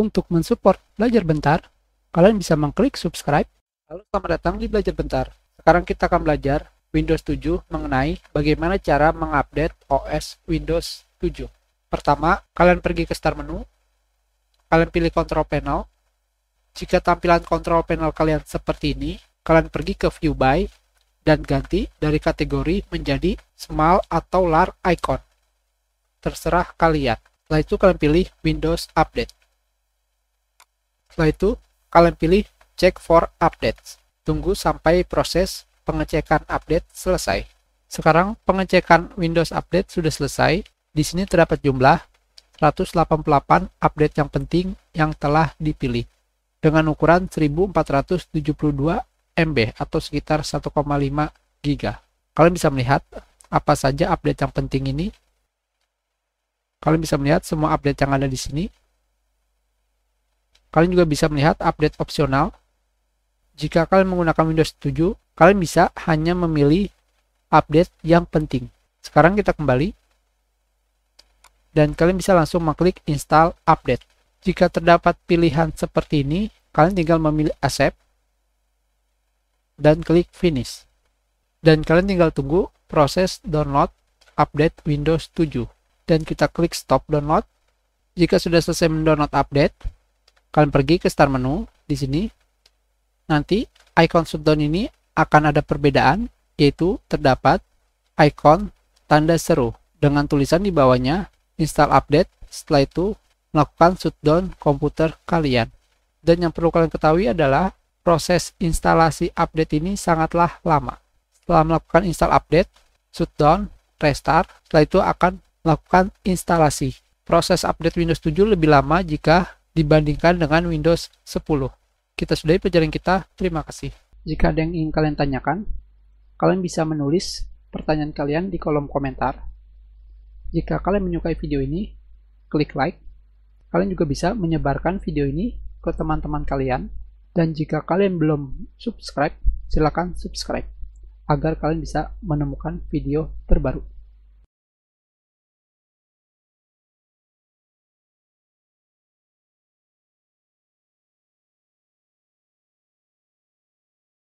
Untuk mensupport Belajar Bentar, kalian bisa mengklik subscribe. Halo, selamat datang di Belajar Bentar. Sekarang kita akan belajar Windows 7 mengenai bagaimana cara mengupdate OS Windows 7. Pertama, kalian pergi ke start menu. Kalian pilih control panel. Jika tampilan control panel kalian seperti ini, kalian pergi ke view by dan ganti dari kategori menjadi small atau large icon. Terserah kalian. Setelah itu kalian pilih Windows Update. Setelah itu, kalian pilih Check for Updates. Tunggu sampai proses pengecekan update selesai. Sekarang pengecekan Windows Update sudah selesai. Di sini terdapat jumlah 188 update yang penting yang telah dipilih dengan ukuran 1472 MB atau sekitar 1,5 GB. Kalian bisa melihat apa saja update yang penting ini. Kalian bisa melihat semua update yang ada di sini. Kalian juga bisa melihat update opsional. Jika kalian menggunakan Windows 7, kalian bisa hanya memilih update yang penting. Sekarang kita kembali. Dan kalian bisa langsung mengklik install update. Jika terdapat pilihan seperti ini, kalian tinggal memilih accept dan klik finish. Dan kalian tinggal tunggu proses download update Windows 7 dan kita klik stop download. Jika sudah selesai mendownload update, kalian pergi ke start menu di sini nanti icon shutdown ini akan ada perbedaan yaitu terdapat icon tanda seru dengan tulisan di bawahnya install update setelah itu melakukan shutdown komputer kalian dan yang perlu kalian ketahui adalah proses instalasi update ini sangatlah lama setelah melakukan install update shutdown restart setelah itu akan melakukan instalasi proses update Windows 7 lebih lama jika dibandingkan dengan Windows 10. Kita sudahi pelajaran kita, terima kasih. Jika ada yang ingin kalian tanyakan, kalian bisa menulis pertanyaan kalian di kolom komentar. Jika kalian menyukai video ini, klik like. Kalian juga bisa menyebarkan video ini ke teman-teman kalian. Dan jika kalian belum subscribe, silakan subscribe agar kalian bisa menemukan video terbaru.